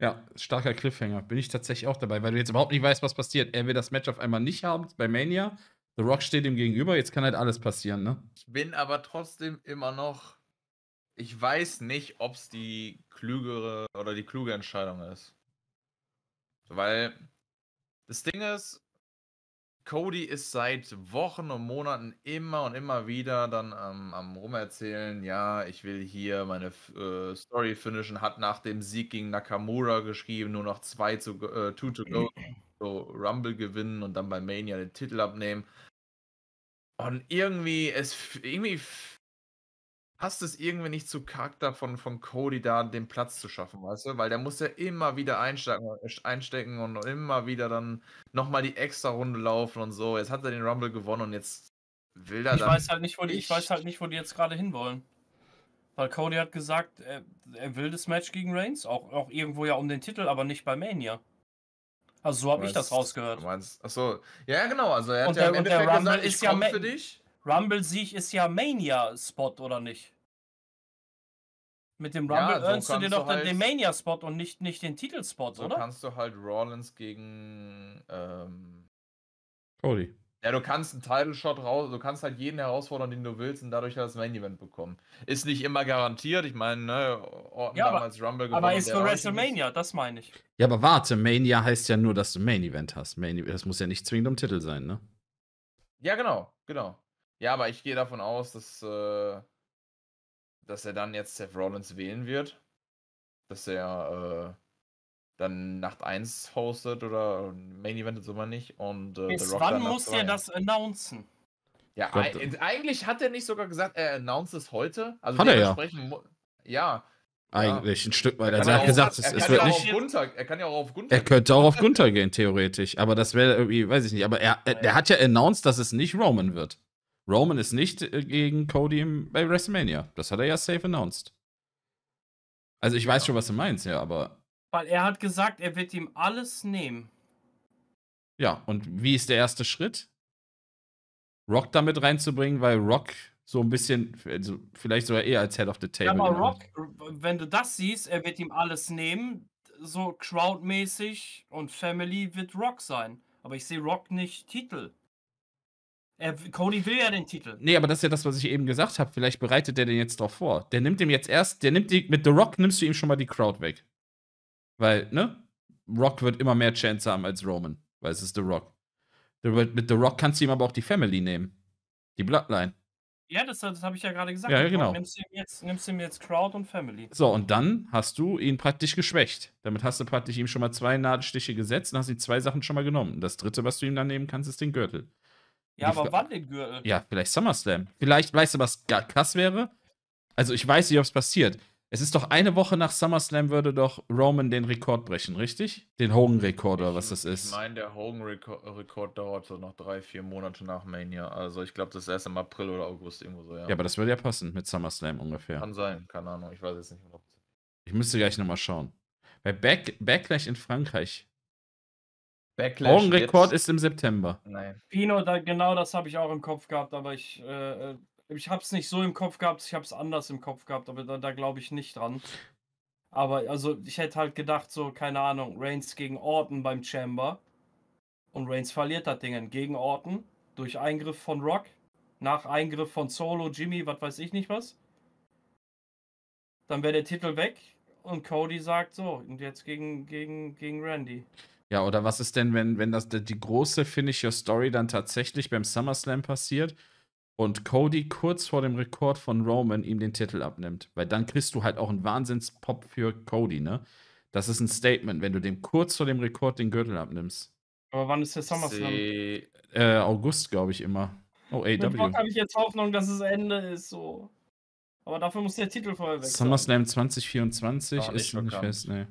Ja, starker Cliffhanger. Bin ich tatsächlich auch dabei, weil du jetzt überhaupt nicht weißt, was passiert. Er will das Match auf einmal nicht haben bei Mania. The Rock steht ihm gegenüber. Jetzt kann halt alles passieren, ne? Ich bin aber trotzdem immer noch. Ich weiß nicht, ob es die klügere oder die kluge Entscheidung ist. Weil das Ding ist, Cody ist seit Wochen und Monaten immer und immer wieder dann ähm, am Rumerzählen, ja, ich will hier meine äh, Story finishen, hat nach dem Sieg gegen Nakamura geschrieben, nur noch zwei zu, äh, two to go, so Rumble gewinnen und dann bei Mania den Titel abnehmen. Und irgendwie, es, irgendwie passt es irgendwie nicht zu Charakter von, von Cody da, den Platz zu schaffen, weißt du? Weil der muss ja immer wieder einstecken, äh, einstecken und immer wieder dann nochmal die extra Runde laufen und so. Jetzt hat er den Rumble gewonnen und jetzt will er ich dann. Weiß halt nicht, wo die, ich weiß halt nicht, wo die jetzt gerade hinwollen. Weil Cody hat gesagt, er, er, will das Match gegen Reigns, auch, auch irgendwo ja um den Titel, aber nicht bei Mania. Also so habe ich das rausgehört. Du meinst, achso, ja genau, also er hat und ja der, im Endeffekt gesagt, ich ja komme für dich. Rumble-Sieg ist ja Mania-Spot, oder nicht? Mit dem Rumble ja, so earnst du dir doch halt den Mania-Spot und nicht, nicht den Titelspot, so oder? So kannst du halt Rollins gegen ähm, Cody. Ja, du kannst einen Title-Shot raus, du kannst halt jeden herausfordern, den du willst und dadurch halt das Main-Event bekommen. Ist nicht immer garantiert, ich meine, ne, Orton ja, damals aber, Rumble gewonnen. Aber ist für WrestleMania, das meine ich. Ja, aber warte, Mania heißt ja nur, dass du Main-Event hast. Main e, das muss ja nicht zwingend um Titel sein, ne? Ja, genau, genau. Ja, aber ich gehe davon aus, dass, äh, dass er dann jetzt Seth Rollins wählen wird. Dass er äh, dann Nacht 1 hostet oder Main Event ist immer nicht. Und, äh, Bis wann muss er das announcen? Ja, glaub, eigentlich hat er nicht sogar gesagt, er announced es heute. Also hat er ja. Ja. Eigentlich ein Stück weit. Also er hat gesagt, er, es, wird nicht. Gunther, er kann ja auch auf Gunther Er könnte auch auf Gunther gehen, theoretisch. Aber das wäre irgendwie, weiß ich nicht. Aber er, er, er hat ja announced, dass es nicht Roman wird. Roman ist nicht äh, gegen Cody bei WrestleMania. Das hat er ja safe announced. Also ich weiß ja. schon, was du meinst, ja, aber. Weil er hat gesagt, er wird ihm alles nehmen. Ja, und wie ist der erste Schritt? Rock damit reinzubringen, weil Rock so ein bisschen, also vielleicht sogar eher als Head of the Table. Ja, aber Rock, wenn du das siehst, er wird ihm alles nehmen. So crowdmäßig und Family wird Rock sein. Aber ich sehe Rock nicht Titel. Er, äh, Cody will ja den Titel. Nee, aber das ist ja das, was ich eben gesagt habe. Vielleicht bereitet der den jetzt drauf vor. Der nimmt ihm jetzt erst, der nimmt die, mit The Rock nimmst du ihm schon mal die Crowd weg. Weil, ne? Rock wird immer mehr Chance haben als Roman, weil es ist The Rock. Mit The Rock kannst du ihm aber auch die Family nehmen. Die Bloodline. Ja, das, das habe ich ja gerade gesagt. Ja, genau. Nimmst du, ihm jetzt, nimmst du ihm jetzt Crowd und Family. So, und dann hast du ihn praktisch geschwächt. Damit hast du praktisch ihm schon mal zwei Nadelstiche gesetzt und hast ihm zwei Sachen schon mal genommen. Das dritte, was du ihm dann nehmen kannst, ist den Gürtel. Ja, aber Fra wann den Gürtel? Ja, vielleicht SummerSlam. Vielleicht, weißt du, was krass wäre? Also, ich weiß nicht, ob es passiert. Es ist doch eine Woche nach SummerSlam würde doch Roman den Rekord brechen, richtig? Den Hogan-Rekord oder was das ist. Ich meine, der Hogan-Rekord dauert so noch drei, vier Monate nach Mania. Also ich glaube, das ist erst im April oder August irgendwo so, ja. Ja, aber das würde ja passen mit SummerSlam ungefähr. Kann sein, keine Ahnung, ich weiß jetzt nicht. Ob... Ich müsste gleich nochmal schauen. Bei Back Backlash in Frankreich Backlash. Augenrekord ist im September. Nein. Pino, da, genau das habe ich auch im Kopf gehabt, aber ich, äh, ich habe es nicht so im Kopf gehabt, ich habe es anders im Kopf gehabt, aber da, da glaube ich nicht dran. Aber also ich hätte halt gedacht, so, keine Ahnung, Reigns gegen Orton beim Chamber. Und Reigns verliert das Ding gegen Orton durch Eingriff von Rock, nach Eingriff von Solo, Jimmy, was weiß ich nicht was. Dann wäre der Titel weg und Cody sagt so, und jetzt gegen, gegen, gegen Randy. Ja, oder was ist denn, wenn, wenn das die große Finish Your Story dann tatsächlich beim SummerSlam passiert und Cody kurz vor dem Rekord von Roman ihm den Titel abnimmt? Weil dann kriegst du halt auch einen Wahnsinnspop für Cody, ne? Das ist ein Statement, wenn du dem kurz vor dem Rekord den Gürtel abnimmst. Aber wann ist der SummerSlam? See, äh, August, glaube ich, immer. Oh, AW. Mit Bock habe ich jetzt Hoffnung, dass es Ende ist, so. Aber dafür muss der Titel vorher weg. SummerSlam 2024 ist noch nicht fest, ne.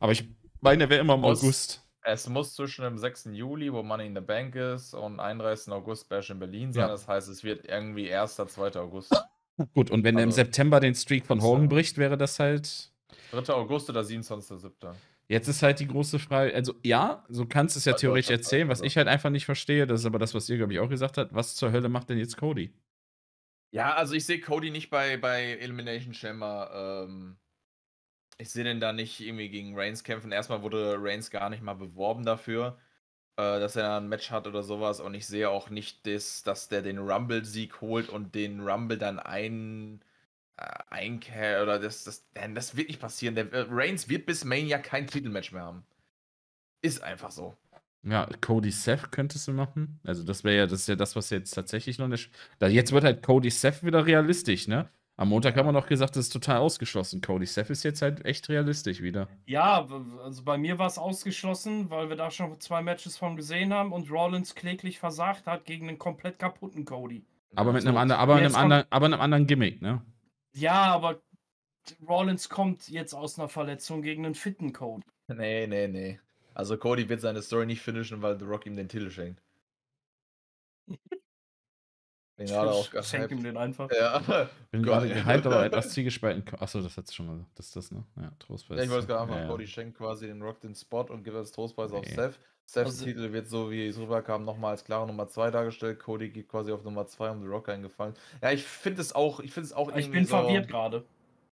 Aber ich meine, er wäre immer im August. Es muss zwischen dem 6. Juli, wo Money in the Bank ist, und 31. August Bash in Berlin sein. Ja. Das heißt, es wird irgendwie 1. oder 2. August. Gut, und wenn also, er im also September den Streak von Hogan ähm, bricht, wäre das halt. 3. August oder 27.07. Jetzt ist halt die große Frage, also ja, so kannst du es ja also, theoretisch also, erzählen, was also ich halt einfach nicht verstehe, das ist aber das, was ihr, glaube ich, auch gesagt habt, was zur Hölle macht denn jetzt Cody? Ja, also ich sehe Cody nicht bei, bei Elimination Chamber ähm, ich sehe den da nicht irgendwie gegen Reigns kämpfen. Erstmal wurde Reigns gar nicht mal beworben dafür, äh, dass er ein Match hat oder sowas. Und ich sehe auch nicht, das, dass der den Rumble-Sieg holt und den Rumble dann ein äh, einkehr oder das, das, das wird nicht passieren. Der, äh, Reigns wird bis Mania kein Titelmatch mehr haben. Ist einfach so. Ja, Cody Seth könntest du machen. Also das wäre ja, das ja das, was jetzt tatsächlich noch nicht. Da, jetzt wird halt Cody Seth wieder realistisch, ne? Am Montag haben wir noch gesagt, das ist total ausgeschlossen. Cody Seth ist jetzt halt echt realistisch wieder. Ja, also bei mir war es ausgeschlossen, weil wir da schon zwei Matches von gesehen haben und Rollins kläglich versagt hat gegen einen komplett kaputten Cody. Aber mit also, einem, anderen, aber einem, anderen, aber einem anderen Gimmick, ne? Ja, aber Rollins kommt jetzt aus einer Verletzung gegen einen fitten Cody. Nee, nee, nee. Also Cody wird seine Story nicht finishen, weil The Rock ihm den Titel schenkt. Den hat auch gehypt. Schenk ihm den einfach. Ja. Bin gerade gehypt, aber etwas zielgespalten. Achso, das hat's schon mal gesagt. Das ist das, ne? Ja, Trostpreis. Ja, ich wollte gerade einfach, ja, Cody schenkt quasi den Rock den Spot und gibt das Trostpreis nee. auf Seth. Seths also, Titel wird so, wie es rüberkam, nochmal als klare Nummer 2 dargestellt. Cody geht quasi auf Nummer 2 um The Rock eingefallen. Ja, ich finde es auch, ich finde auch Ich bin so verwirrt gerade.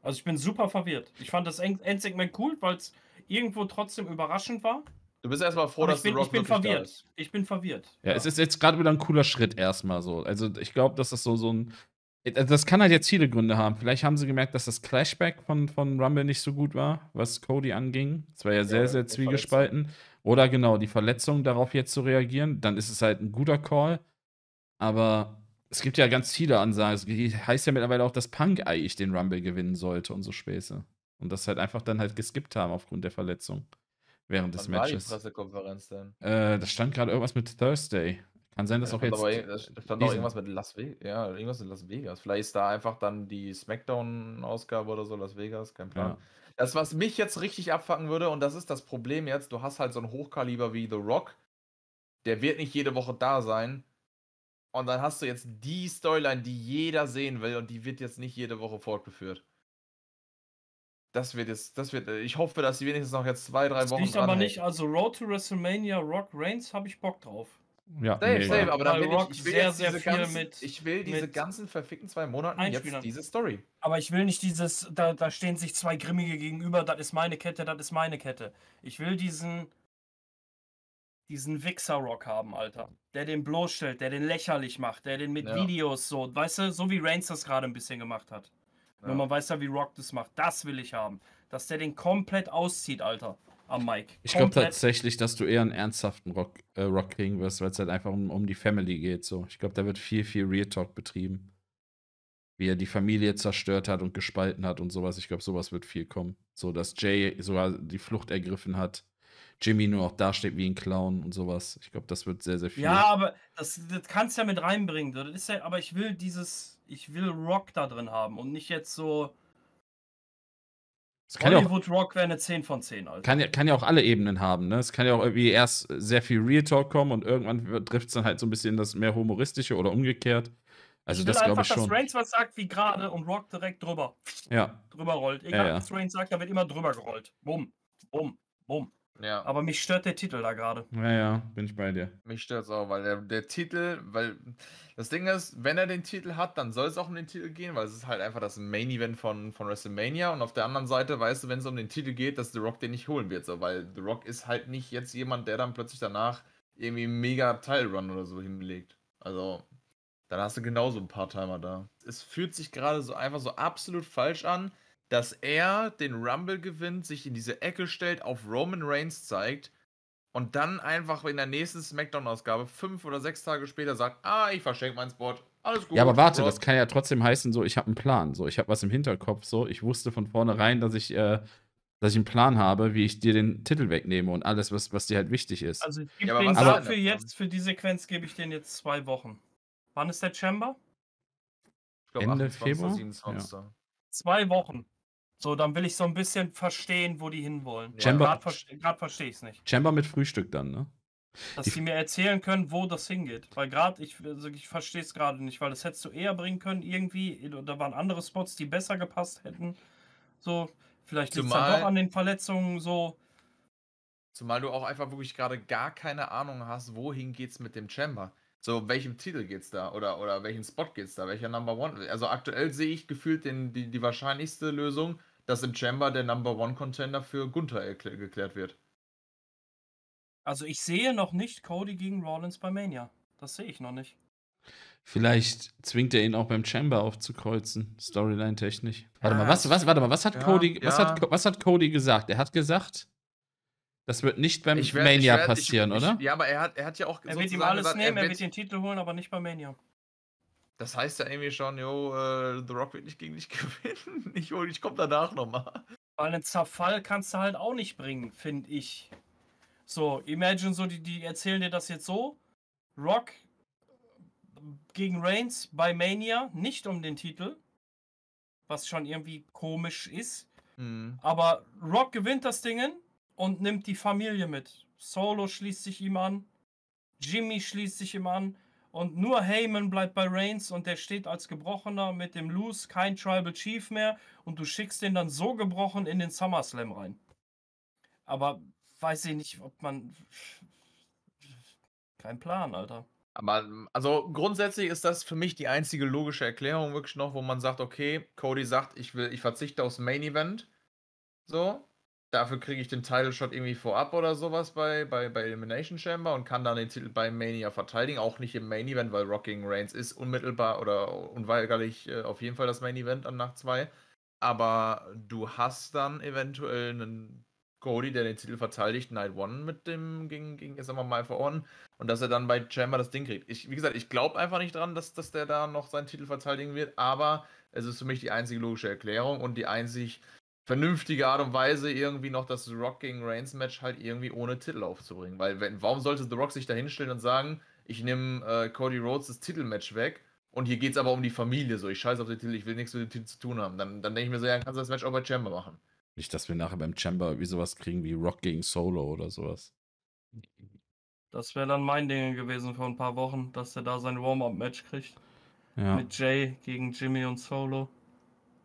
Also ich bin super verwirrt. Ich fand das Endsegment cool, weil es irgendwo trotzdem überraschend war. Du bist erstmal froh, dass bin, du Rock Ich bin verwirrt. Ich bin verwirrt. Ja, ja, es ist jetzt gerade wieder ein cooler Schritt erstmal so. Also ich glaube, dass das so, so ein. Äh, äh, das kann halt jetzt viele Gründe haben. Vielleicht haben sie gemerkt, dass das Clashback von, von Rumble nicht so gut war, was Cody anging. Es war ja sehr, ja, sehr zwiegespalten. Oder genau, die Verletzung darauf jetzt zu reagieren, dann ist es halt ein guter Call. Aber es gibt ja ganz viele Ansagen. Es heißt ja mittlerweile auch, dass Punk eigentlich den Rumble gewinnen sollte und so Späße. Und das halt einfach dann halt geskippt haben aufgrund der Verletzung während des Was Matches. War die Pressekonferenz denn? Äh, da stand gerade irgendwas mit Thursday. Kann sein, dass das auch jetzt. Aber, das stand auch irgendwas mit Las Vegas. Ja, irgendwas mit Las Vegas. Vielleicht ist da einfach dann die Smackdown-Ausgabe oder so, Las Vegas, kein Plan. Ja. Das, was mich jetzt richtig abfacken würde, und das ist das Problem jetzt, du hast halt so einen Hochkaliber wie The Rock, der wird nicht jede Woche da sein. Und dann hast du jetzt die Storyline, die jeder sehen will, und die wird jetzt nicht jede Woche fortgeführt. Das wird jetzt, das wird, äh, ich hoffe, dass sie wenigstens noch jetzt zwei, drei das Wochen. Liegt aber nicht, also Road to WrestleMania, Rock Reigns, habe ich Bock drauf. Ja, safe, mega. safe, aber dann will Rock ich, ich will sehr, sehr viel ganzen, mit. Ich will diese ganzen verfickten zwei Monate jetzt diese Story. Aber ich will nicht dieses, da, da stehen sich zwei Grimmige gegenüber, das ist meine Kette, das ist meine Kette. Ich will diesen, diesen Wichser-Rock haben, Alter. Der den bloßstellt, der den lächerlich macht, der den mit ja. Videos so, weißt du, so wie Reigns das gerade ein bisschen gemacht hat. Ja. man weiß ja, wie Rock das macht. Das will ich haben. Dass der den komplett auszieht, Alter. Am Mike. Ich glaube tatsächlich, dass du eher einen ernsthaften Rock, äh, Rock kriegen wirst, weil es halt einfach um, um die Family geht. So. Ich glaube, da wird viel, viel Real Talk betrieben. Wie er die Familie zerstört hat und gespalten hat und sowas. Ich glaube, sowas wird viel kommen. So, dass Jay sogar die Flucht ergriffen hat. Jimmy nur auch dasteht wie ein Clown und sowas. Ich glaube, das wird sehr, sehr viel. Ja, aber das, das kannst du ja mit reinbringen. Das ist ja, aber ich will dieses, ich will Rock da drin haben und nicht jetzt so. Hollywood ja auch, Rock wäre eine 10 von 10. Also. Kann, ja, kann ja auch alle Ebenen haben. Ne? Es kann ja auch irgendwie erst sehr viel Real Talk kommen und irgendwann trifft es dann halt so ein bisschen das mehr humoristische oder umgekehrt. Also ich will das glaube ich schon. dass Reigns was sagt wie gerade und Rock direkt drüber. Ja. Drüber rollt. Egal, ja, ja. was Reigns sagt, da wird immer drüber gerollt. Bumm, bumm, bumm. Ja. Aber mich stört der Titel da gerade. Ja, ja, bin ich bei dir. Mich stört es auch, weil der, der, Titel, weil das Ding ist, wenn er den Titel hat, dann soll es auch um den Titel gehen, weil es ist halt einfach das Main Event von, von WrestleMania und auf der anderen Seite weißt du, wenn es um den Titel geht, dass The Rock den nicht holen wird, so, weil The Rock ist halt nicht jetzt jemand, der dann plötzlich danach irgendwie mega mega Run oder so hinlegt. Also, dann hast du genauso ein paar Timer da. Es fühlt sich gerade so einfach so absolut falsch an, dass er den Rumble gewinnt, sich in diese Ecke stellt, auf Roman Reigns zeigt und dann einfach in der nächsten SmackDown-Ausgabe fünf oder sechs Tage später sagt, ah, ich verschenke mein Spot. Alles gut. Ja, aber warte, Rock. das kann ja trotzdem heißen, so, ich habe einen Plan, so, ich habe was im Hinterkopf, so, ich wusste von vornherein, dass ich, äh, dass ich einen Plan habe, wie ich dir den Titel wegnehme und alles, was, was dir halt wichtig ist. Also ich gebe ja, den dafür jetzt, für die Sequenz gebe ich den jetzt zwei Wochen. Wann ist der Chamber? Ich glaub, Ende 28, Februar? 27. Ja. Zwei Wochen. So, dann will ich so ein bisschen verstehen, wo die hinwollen. Chamber, gerade verstehe ich es nicht. Chamber mit Frühstück dann, ne? Dass die, die mir erzählen können, wo das hingeht. Weil gerade, ich, also ich verstehe es gerade nicht, weil das hättest du eher bringen können irgendwie. Da waren andere Spots, die besser gepasst hätten. So, vielleicht liegt es dann doch an den Verletzungen so. Zumal du auch einfach wirklich gerade gar keine Ahnung hast, wohin geht's mit dem Chamber. So, welchem Titel geht's da? Oder, oder welchen Spot geht's da? Welcher Number One? Also aktuell sehe ich gefühlt den, die, die wahrscheinlichste Lösung dass im Chamber der Number One Contender für Gunther geklärt wird. Also ich sehe noch nicht Cody gegen Rollins bei Mania. Das sehe ich noch nicht. Vielleicht zwingt er ihn auch beim Chamber aufzukreuzen, Storyline-technisch. Warte mal, was, was, warte mal, was hat, ja, Cody, ja. hat, was hat Cody gesagt? Er hat gesagt, das wird nicht beim werd, Mania werd, passieren, ich, ich, oder? ja, aber er hat, er hat ja auch er wird ihm alles gesagt, nehmen, er wird, er wird den Titel holen, aber nicht bei Mania. Das heißt ja irgendwie schon, jo, äh, The Rock wird nicht gegen dich gewinnen. Ich, ich komme danach nochmal. Weil einen Zerfall kannst du halt auch nicht bringen, finde ich. So, imagine so, die, die erzählen dir das jetzt so. Rock gegen Reigns bei Mania, nicht um den Titel. Was schon irgendwie komisch ist. Mhm. Aber Rock gewinnt das Ding und nimmt die Familie mit. Solo schließt sich ihm an. Jimmy schließt sich ihm an. Und nur Heyman bleibt bei Reigns und der steht als gebrochener mit dem Loose, kein Tribal Chief mehr. Und du schickst den dann so gebrochen in den SummerSlam rein. Aber weiß ich nicht, ob man. Kein Plan, Alter. Aber also grundsätzlich ist das für mich die einzige logische Erklärung wirklich noch, wo man sagt, okay, Cody sagt, ich will, ich verzichte aufs Main Event. So dafür kriege ich den Title Shot irgendwie vorab oder sowas bei, bei, bei Elimination Chamber und kann dann den Titel bei Mania verteidigen. Auch nicht im Main Event, weil Rocking Reigns ist unmittelbar oder unweigerlich äh, auf jeden Fall das Main Event an Nacht 2. Aber du hast dann eventuell einen Cody, der den Titel verteidigt, Night One mit dem gegen, gegen jetzt sagen mal for und dass er dann bei Chamber das Ding kriegt. Ich, wie gesagt, ich glaube einfach nicht dran, dass, dass der da noch seinen Titel verteidigen wird, aber es ist für mich die einzige logische Erklärung und die einzig vernünftige Art und Weise irgendwie noch das Rock gegen Reigns Match halt irgendwie ohne Titel aufzubringen. Weil wenn, warum sollte The Rock sich da hinstellen und sagen, ich nehme äh, Cody Rhodes das Titelmatch weg und hier geht es aber um die Familie so, ich scheiße auf den Titel, ich will nichts mit dem Titel zu tun haben. Dann, dann denke ich mir so, ja, kannst du das Match auch bei Chamber machen. Nicht, dass wir nachher beim Chamber wie sowas kriegen wie Rock gegen Solo oder sowas. Das wäre dann mein Ding gewesen vor ein paar Wochen, dass er da sein Warm-Up-Match kriegt. Ja. Mit Jay gegen Jimmy und Solo.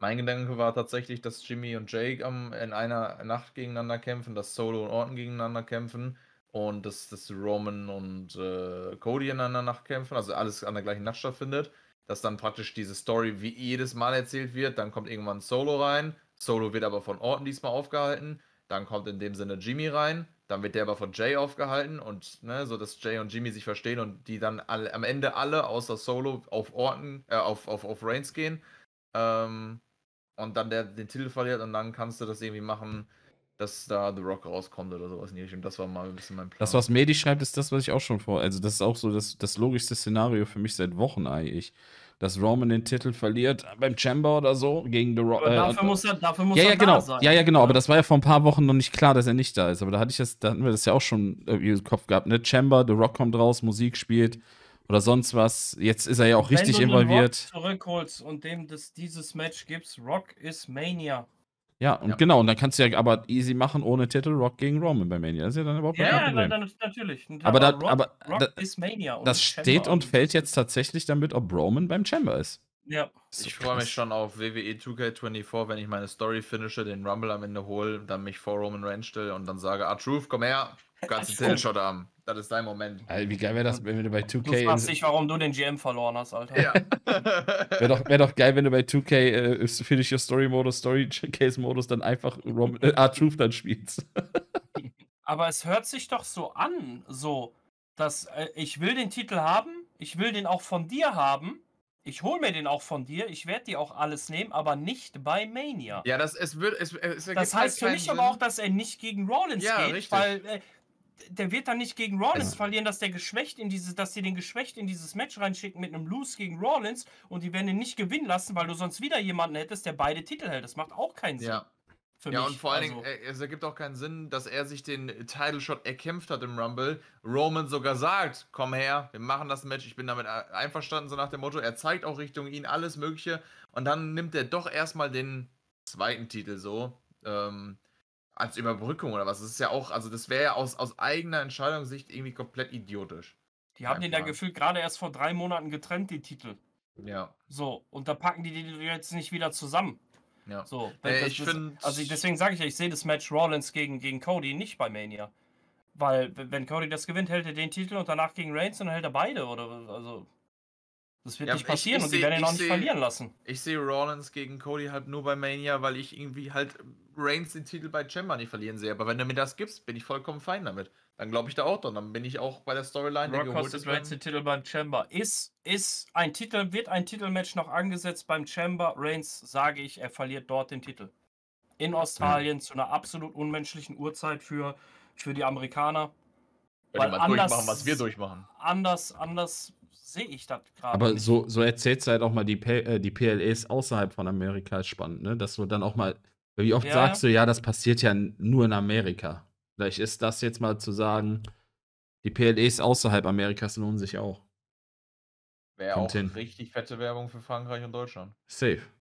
Mein Gedanke war tatsächlich, dass Jimmy und Jake am, in einer Nacht gegeneinander kämpfen, dass Solo und Orton gegeneinander kämpfen und dass, dass Roman und äh, Cody in einer Nacht kämpfen, also alles an der gleichen Nacht stattfindet. Dass dann praktisch diese Story wie jedes Mal erzählt wird, dann kommt irgendwann Solo rein, Solo wird aber von Orton diesmal aufgehalten, dann kommt in dem Sinne Jimmy rein, dann wird der aber von Jay aufgehalten und ne, so dass Jay und Jimmy sich verstehen und die dann alle, am Ende alle außer Solo auf Orton, äh, auf, auf, auf Reigns gehen. Ähm, und dann der den Titel verliert und dann kannst du das irgendwie machen, dass da The Rock rauskommt oder sowas in die Richtung. Das war mal ein bisschen mein Plan. Das, was Medi schreibt, ist das, was ich auch schon vor. Also, das ist auch so das, das logischste Szenario für mich seit Wochen eigentlich dass Roman den Titel verliert beim Chamber oder so gegen The Rock. Aber äh, dafür muss er, dafür muss ja, ja, er genau. da sein. Ja, ja, genau. Aber das war ja vor ein paar Wochen noch nicht klar, dass er nicht da ist. Aber da hatte ich das, da hatten wir das ja auch schon im Kopf gehabt. Ne? Chamber, The Rock kommt raus, Musik spielt, oder sonst was. Jetzt ist er ja auch Wenn richtig involviert. Wenn du zurückholst und dem das, dieses Match gibst, Rock ist Mania. Ja, und ja. genau, und dann kannst du ja aber easy machen ohne Titel Rock gegen Roman bei Mania. Das ist ja dann überhaupt yeah, kein Problem. Ja, natürlich. Aber, aber, da, Rock, aber Rock ist Mania das steht und fällt jetzt tatsächlich damit, ob Roman beim Chamber ist. Ja. So ich freue mich schon auf WWE e 2K24, wenn ich meine Story finische, den Rumble am Ende hole, dann mich vor Roman Reigns stelle und dann sage, ah, Truth, komm her, kannst den titel haben. Das ist dein Moment. Alter, wie geil wäre das, wenn du bei 2K. Ich weiß nicht, warum du den GM verloren hast, Alter. Ja. wäre doch, wär doch geil, wenn du bei 2K äh, Finish Your Story Modus, Story Case Modus dann einfach Rom äh, Art Truth dann spielst. Aber es hört sich doch so an, so, dass äh, ich will den Titel haben, ich will den auch von dir haben. Ich hole mir den auch von dir, ich werde dir auch alles nehmen, aber nicht bei Mania. Ja, das es wird es, es Das halt heißt für mich Sinn. aber auch, dass er nicht gegen Rollins ja, geht, richtig. weil äh, der wird dann nicht gegen Rollins also. verlieren, dass der geschwächt in dieses, dass sie den geschwächt in dieses Match reinschicken mit einem Loose gegen Rollins und die werden ihn nicht gewinnen lassen, weil du sonst wieder jemanden hättest, der beide Titel hält. Das macht auch keinen Sinn. Ja. Für ja, mich. und vor allen also. Dingen, äh, es ergibt auch keinen Sinn, dass er sich den Title Shot erkämpft hat im Rumble. Roman sogar sagt, komm her, wir machen das Match, ich bin damit einverstanden, so nach dem Motto. Er zeigt auch Richtung ihn alles Mögliche und dann nimmt er doch erstmal den zweiten Titel so. Ähm, als Überbrückung oder was. Das ist ja auch, also das wäre ja aus, aus eigener Entscheidungssicht irgendwie komplett idiotisch. Die haben den da gefühlt gerade erst vor drei Monaten getrennt, die Titel. Ja. So, und da packen die die jetzt nicht wieder zusammen. Ja. So, äh, ich finde. Also deswegen sage ich ja, ich sehe das Match Rollins gegen, gegen Cody nicht bei Mania. Weil, wenn Cody das gewinnt, hält er den Titel und danach gegen Reigns und dann hält er beide. Oder also. Das wird ja, nicht passieren ich, ich und die werden ihn auch nicht seh, verlieren lassen. Ich sehe Rollins gegen Cody halt nur bei Mania, weil ich irgendwie halt Reigns den Titel bei Chamber nicht verlieren sehe. Aber wenn du mir das gibst, bin ich vollkommen fein damit. Dann glaube ich da auch dran. Dann bin ich auch bei der Storyline. Rock der kostet Reigns den Titel beim Chamber. Ist, ist ein Titel, wird ein Titelmatch noch angesetzt beim Chamber. Reigns sage ich, er verliert dort den Titel. In Australien hm. zu einer absolut unmenschlichen Uhrzeit für, für die Amerikaner. Ja, die weil anders, durchmachen, was wir durchmachen. Anders, anders sehe ich das gerade. Aber nicht. so, so erzählst du halt auch mal die, P äh, die PLAs außerhalb von Amerika ist spannend, ne? Dass du dann auch mal, wie oft ja, sagst du, ja, das passiert ja nur in Amerika. Vielleicht ist das jetzt mal zu sagen, die PLEs außerhalb Amerikas lohnen sich auch. Wäre auch hin. richtig fette Werbung für Frankreich und Deutschland. Safe.